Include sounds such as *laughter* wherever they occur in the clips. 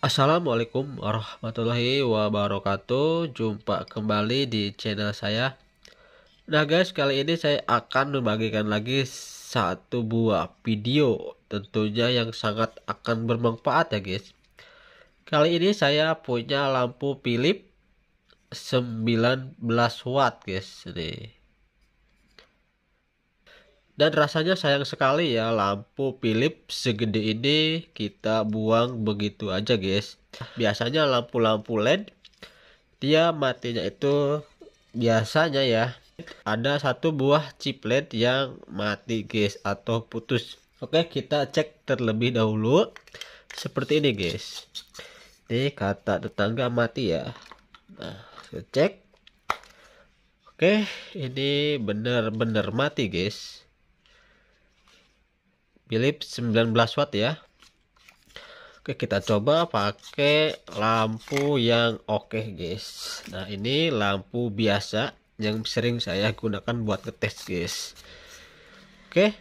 Assalamualaikum warahmatullahi wabarakatuh Jumpa kembali di channel saya Nah guys kali ini saya akan membagikan lagi satu buah video Tentunya yang sangat akan bermanfaat ya guys Kali ini saya punya lampu Philips 19 watt guys nih dan rasanya sayang sekali ya lampu Philips segede ini kita buang begitu aja guys. Biasanya lampu-lampu LED dia matinya itu biasanya ya ada satu buah chip LED yang mati guys atau putus. Oke kita cek terlebih dahulu seperti ini guys. Ini kata tetangga mati ya. Nah cek. Oke ini benar-benar mati guys Philips 19 watt ya Oke kita coba pakai lampu yang oke okay, guys Nah ini lampu biasa yang sering saya gunakan buat ngetes guys Oke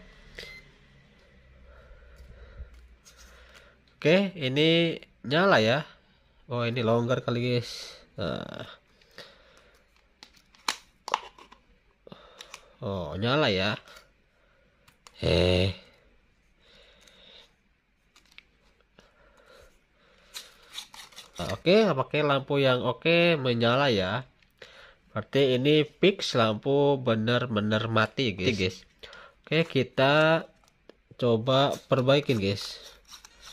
Oke ini nyala ya Oh ini longgar kali guys nah. Oh nyala ya Eh Nah, oke, okay, pakai lampu yang oke okay, menyala ya. Berarti ini fix lampu benar-benar mati, guys. Oke, okay, kita coba perbaikin, guys.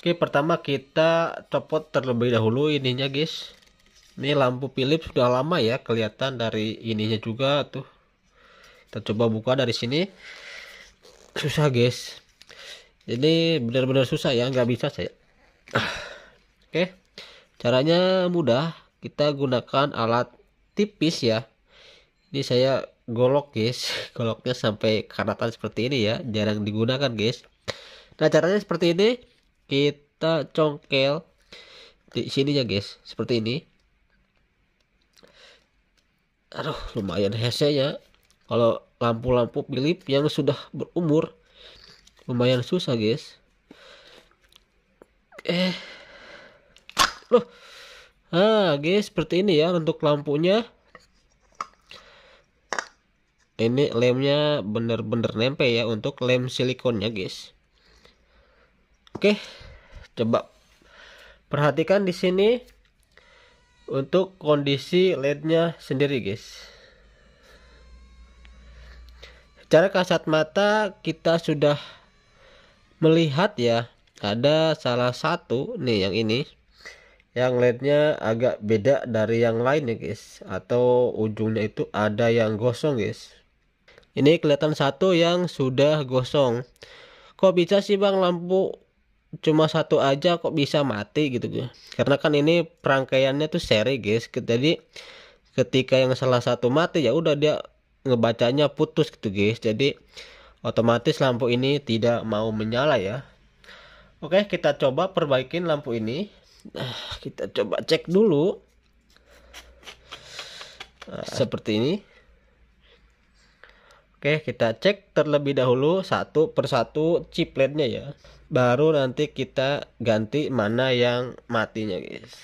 Oke, pertama kita copot terlebih dahulu ininya, guys. Ini lampu Philips sudah lama ya, kelihatan dari ininya juga tuh. Kita coba buka dari sini. Susah, guys. Ini benar-benar susah ya, nggak bisa saya. Ah. Oke. Okay Caranya mudah, kita gunakan alat tipis ya. Ini saya golok guys, *laughs* goloknya sampai karatan seperti ini ya, jarang digunakan guys. Nah caranya seperti ini, kita congkel di sini ya guys, seperti ini. Aduh lumayan hese ya, kalau lampu-lampu Philips yang sudah berumur lumayan susah guys. Eh loh ah guys seperti ini ya untuk lampunya ini lemnya bener-bener nempel ya untuk lem silikonnya guys oke coba perhatikan di sini untuk kondisi lednya sendiri guys secara kasat mata kita sudah melihat ya ada salah satu nih yang ini yang led agak beda dari yang lain ya guys atau ujungnya itu ada yang gosong guys ini kelihatan satu yang sudah gosong kok bisa sih bang lampu cuma satu aja kok bisa mati gitu guys karena kan ini perangkaiannya tuh seri guys jadi ketika yang salah satu mati ya udah dia ngebacanya putus gitu guys jadi otomatis lampu ini tidak mau menyala ya Oke kita coba perbaikin lampu ini Ah, kita coba cek dulu. Ah. seperti ini. Oke, kita cek terlebih dahulu satu persatu chipletnya ya. Baru nanti kita ganti mana yang matinya, guys.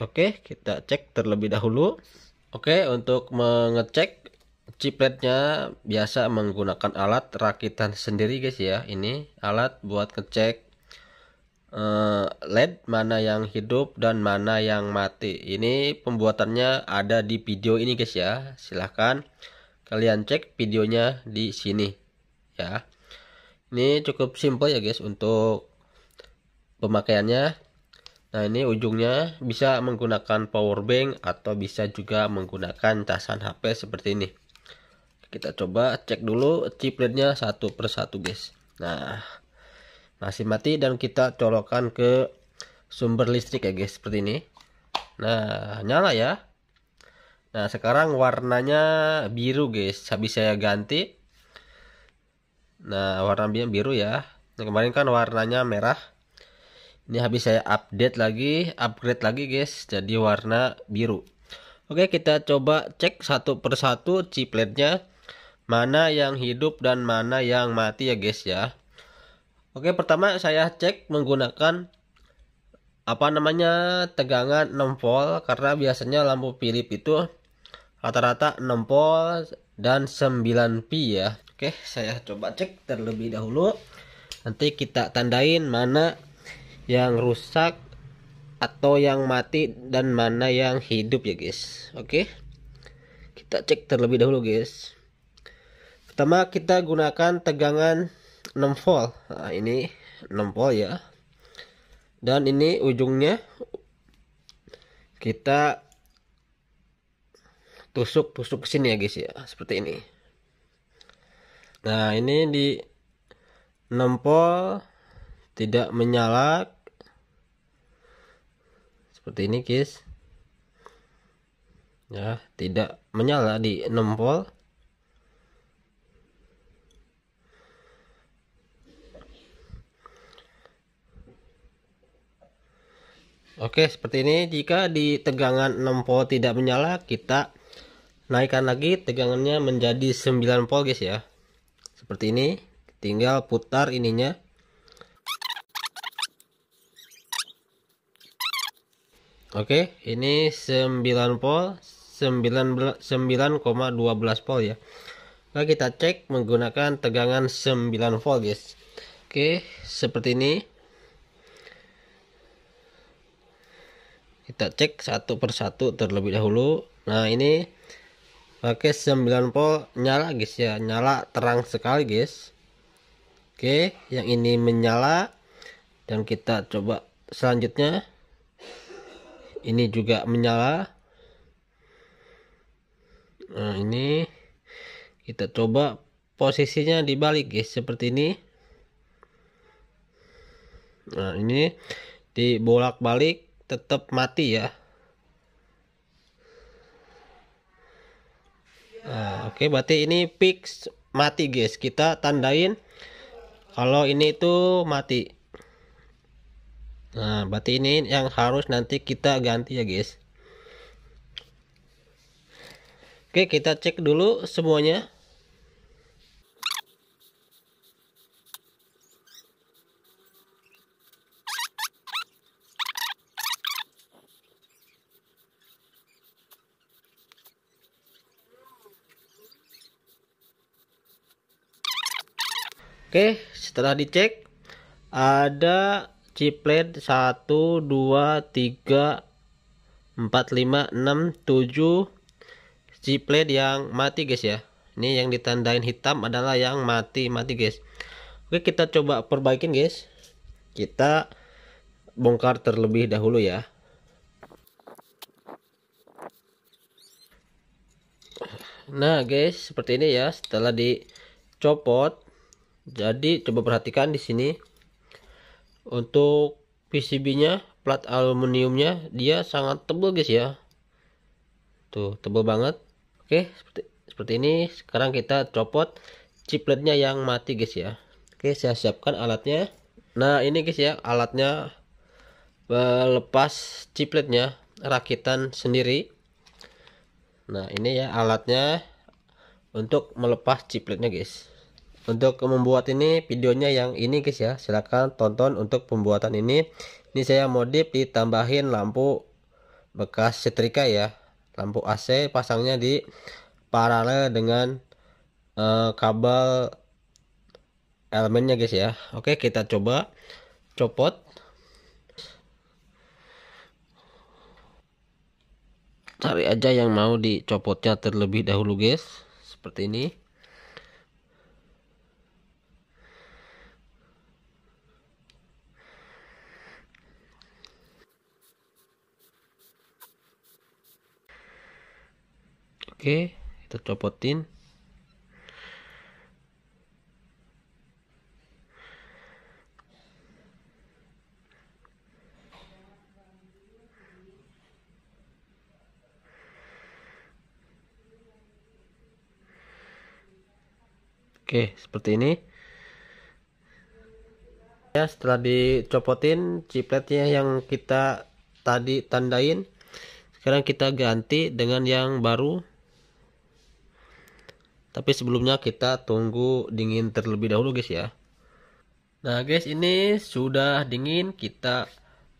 Oke, kita cek terlebih dahulu. Oke, untuk mengecek chipletnya biasa menggunakan alat rakitan sendiri, guys ya. Ini alat buat ngecek Eh, LED mana yang hidup dan mana yang mati ini pembuatannya ada di video ini guys ya silahkan kalian cek videonya di sini ya ini cukup simple ya guys untuk pemakaiannya nah ini ujungnya bisa menggunakan power bank atau bisa juga menggunakan casan HP seperti ini kita coba cek dulu chipletnya satu persatu guys nah masih nah, mati dan kita colokan ke sumber listrik ya guys seperti ini nah nyala ya nah sekarang warnanya biru guys habis saya ganti nah warna biru ya nah, kemarin kan warnanya merah ini habis saya update lagi upgrade lagi guys jadi warna biru oke kita coba cek satu persatu chipletnya mana yang hidup dan mana yang mati ya guys ya Oke, pertama saya cek menggunakan apa namanya tegangan 6 volt karena biasanya lampu Philips itu rata-rata 6 volt dan 9 p ya. Oke, saya coba cek terlebih dahulu. Nanti kita tandain mana yang rusak atau yang mati dan mana yang hidup ya, guys. Oke. Kita cek terlebih dahulu, guys. Pertama kita gunakan tegangan 6 volt nah, ini 6 volt ya dan ini ujungnya kita tusuk tusuk ke sini ya guys ya seperti ini nah ini di 6 volt tidak menyala seperti ini guys ya tidak menyala di 6 volt Oke, seperti ini jika di tegangan 6 volt tidak menyala, kita naikkan lagi tegangannya menjadi 9 volt guys ya. Seperti ini, tinggal putar ininya. Oke, ini 9 volt, 9,12 volt ya. Nah, kita cek menggunakan tegangan 9 volt guys. Oke, seperti ini. kita cek satu persatu terlebih dahulu nah ini pakai 9 volt nyala guys ya nyala terang sekali guys oke yang ini menyala dan kita coba selanjutnya ini juga menyala nah ini kita coba posisinya dibalik guys seperti ini nah ini dibolak-balik tetap mati ya nah, oke okay, berarti ini fix mati guys kita tandain kalau ini itu mati nah berarti ini yang harus nanti kita ganti ya guys oke okay, kita cek dulu semuanya Oke, setelah dicek ada chiplet 1 2 3 4 5 6 7 chiplet yang mati guys ya. Ini yang ditandain hitam adalah yang mati-mati guys. Oke, kita coba perbaikin guys. Kita bongkar terlebih dahulu ya. Nah guys, seperti ini ya setelah dicopot jadi coba perhatikan di sini untuk PCB nya plat aluminiumnya dia sangat tebal guys ya tuh tebal banget oke seperti, seperti ini sekarang kita copot chipletnya yang mati guys ya oke saya siapkan alatnya nah ini guys ya alatnya lepas chipletnya rakitan sendiri nah ini ya alatnya untuk melepas chipletnya guys untuk membuat ini videonya yang ini guys ya silahkan tonton untuk pembuatan ini ini saya modif ditambahin lampu bekas setrika ya lampu AC pasangnya di paralel dengan uh, kabel elemennya guys ya oke kita coba copot cari aja yang mau dicopotnya terlebih dahulu guys seperti ini oke kita copotin Oke, seperti ini. Ya, setelah dicopotin chipletnya yang kita tadi tandain, sekarang kita ganti dengan yang baru tapi sebelumnya kita tunggu dingin terlebih dahulu guys ya nah guys ini sudah dingin kita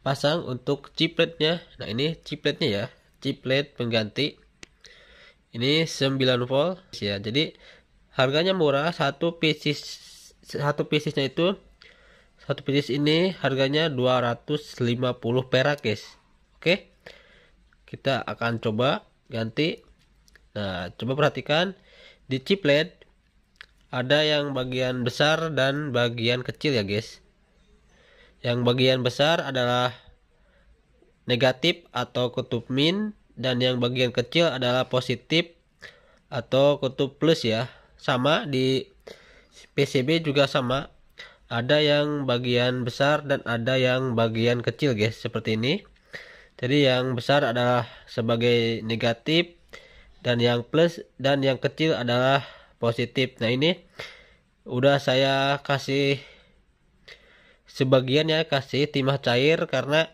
pasang untuk chipletnya nah ini chipletnya ya chiplet pengganti ini 9 volt ya jadi harganya murah satu pieces satu piecesnya itu satu pieces ini harganya 250 perak guys oke kita akan coba ganti nah coba perhatikan di chiplet ada yang bagian besar dan bagian kecil ya guys yang bagian besar adalah negatif atau kutub min dan yang bagian kecil adalah positif atau kutub plus ya sama di PCB juga sama ada yang bagian besar dan ada yang bagian kecil guys seperti ini jadi yang besar adalah sebagai negatif dan yang plus dan yang kecil adalah positif nah ini udah saya kasih sebagian ya kasih timah cair karena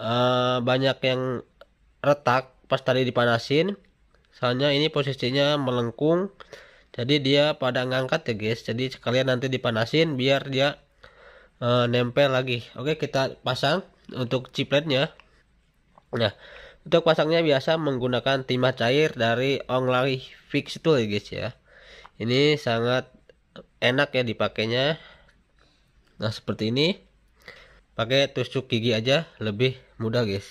uh, banyak yang retak pas tadi dipanasin soalnya ini posisinya melengkung jadi dia pada ngangkat ya guys jadi sekalian nanti dipanasin biar dia uh, nempel lagi oke kita pasang untuk chipletnya. nah untuk pasangnya biasa menggunakan timah cair dari Lari Fix Tool ya guys ya. Ini sangat enak ya dipakainya. Nah seperti ini. Pakai tusuk gigi aja lebih mudah guys.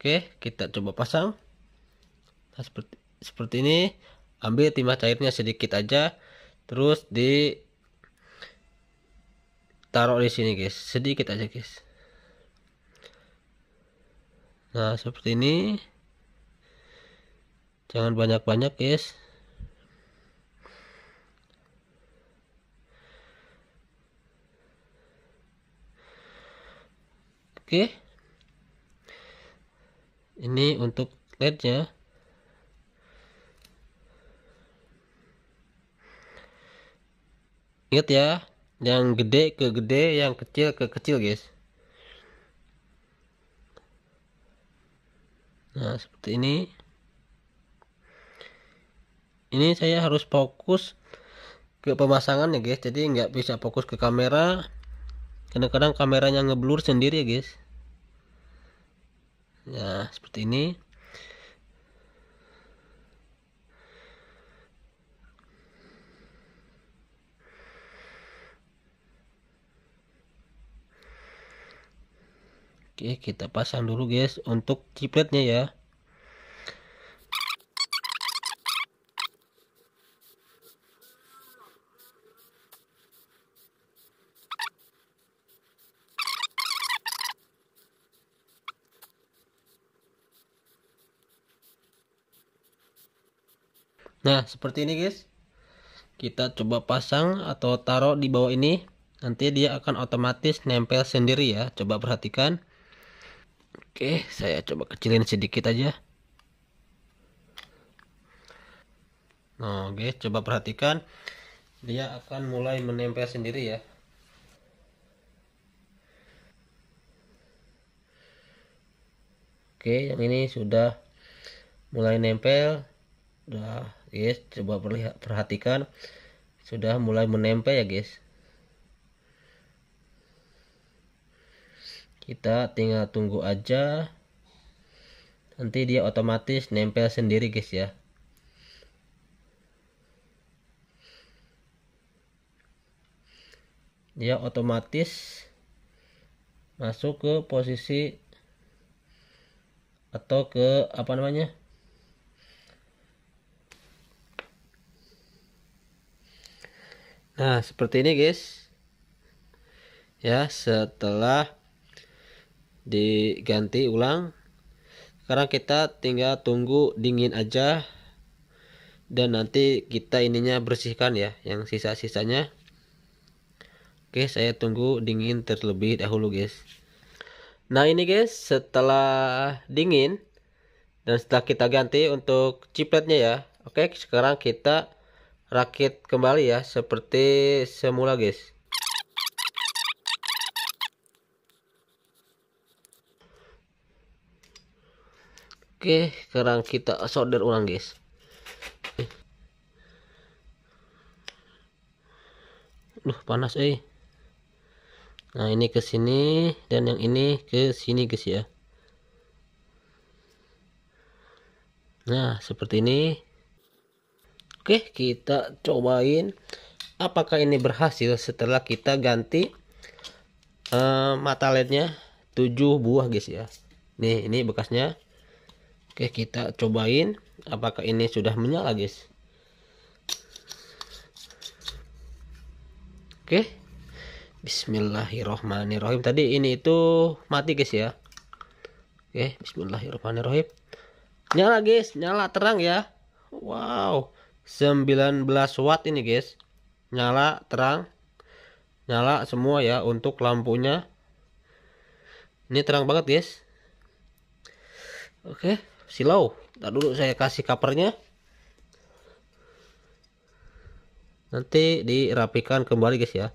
Oke kita coba pasang. Nah seperti, seperti ini. Ambil timah cairnya sedikit aja. Terus di taruh di sini guys. Sedikit aja guys nah seperti ini jangan banyak-banyak guys oke ini untuk lednya ingat ya yang gede ke gede yang kecil ke kecil guys nah seperti ini ini saya harus fokus ke pemasangan ya guys jadi nggak bisa fokus ke kamera kadang-kadang kameranya ngeblur sendiri ya guys nah seperti ini Oke kita pasang dulu guys untuk chipletnya ya Nah, seperti ini guys. Kita coba pasang atau taruh di bawah ini. Nanti dia akan otomatis nempel sendiri ya. Coba perhatikan. Oke, saya coba kecilin sedikit aja. Nah, oke, coba perhatikan. Dia akan mulai menempel sendiri ya. Oke, yang ini sudah mulai nempel. Sudah, guys, coba perlihat perhatikan. Sudah mulai menempel ya, guys. kita tinggal tunggu aja nanti dia otomatis nempel sendiri guys ya dia otomatis masuk ke posisi atau ke apa namanya nah seperti ini guys ya setelah diganti ulang sekarang kita tinggal tunggu dingin aja dan nanti kita ininya bersihkan ya yang sisa-sisanya oke saya tunggu dingin terlebih dahulu guys nah ini guys setelah dingin dan setelah kita ganti untuk chipletnya ya oke sekarang kita rakit kembali ya seperti semula guys oke sekarang kita solder ulang guys Loh, panas eh nah ini ke sini dan yang ini ke sini guys ya nah seperti ini oke kita cobain apakah ini berhasil setelah kita ganti uh, mata LED-nya 7 buah guys ya nih ini bekasnya Oke kita cobain apakah ini sudah menyala guys Oke Bismillahirrohmanirrohim tadi ini itu mati guys ya Oke Bismillahirrohmanirrohim nyala guys nyala terang ya Wow 19 watt ini guys nyala terang nyala semua ya untuk lampunya ini terang banget guys Oke silau tak dulu saya kasih covernya nanti dirapikan kembali guys ya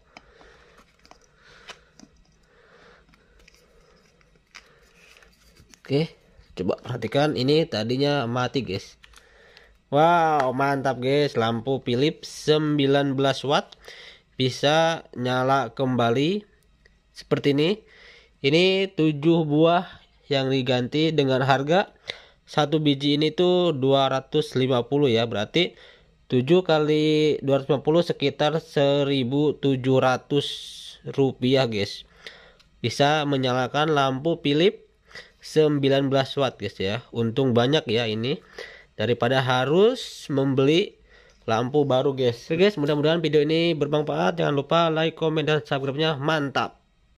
oke coba perhatikan ini tadinya mati guys wow mantap guys lampu Philips 19 watt bisa nyala kembali seperti ini ini 7 buah yang diganti dengan harga satu biji ini tuh 250 ya berarti 7 kali 250 sekitar 1700 rupiah guys bisa menyalakan lampu Philip 19 watt guys ya untung banyak ya ini daripada harus membeli lampu baru guys oke guys mudah-mudahan video ini bermanfaat jangan lupa like comment, dan subscribe nya mantap